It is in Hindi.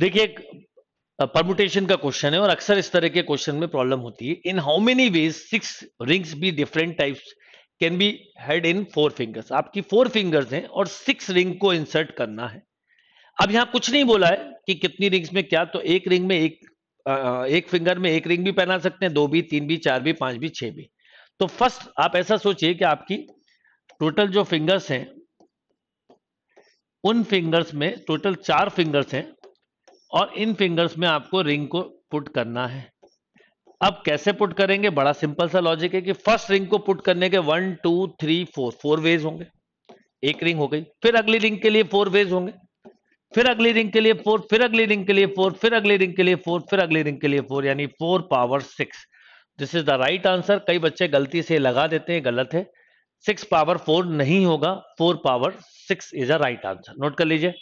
देखिए परमुटेशन का क्वेश्चन है और अक्सर इस तरह के क्वेश्चन में प्रॉब्लम होती है in how many ways six rings भी different types can be held in four fingers आपकी फोर फिंगर्स हैं और सिक्स रिंग को इंसर्ट करना है अब यहां कुछ नहीं बोला है कि कितनी रिंग्स में क्या तो एक रिंग में एक एक फिंगर में एक रिंग भी पहना सकते हैं दो भी तीन भी चार भी पांच भी छह भी तो फर्स्ट आप ऐसा सोचिए कि आपकी टोटल जो फिंगर्स हैं उन फिंगर्स में टोटल चार फिंगर्स हैं और इन फिंगर्स में आपको रिंग को पुट करना है अब कैसे पुट करेंगे बड़ा सिंपल सा लॉजिक है कि फर्स्ट रिंग को पुट करने के one two three four four ways होंगे एक रिंग हो गई फिर अगली रिंग के लिए फोर वेज होंगे फिर अगली रिंग के लिए फोर फिर अगली रिंग के लिए फोर फिर अगली रिंग के लिए फोर फिर अगली रिंग के लिए फोर यानी four power six this is the right answer कई बच्चे गलती से लगा देते हैं गलत है सिक्स पावर फोर नहीं होगा four power six is a right answer note कर लीजिए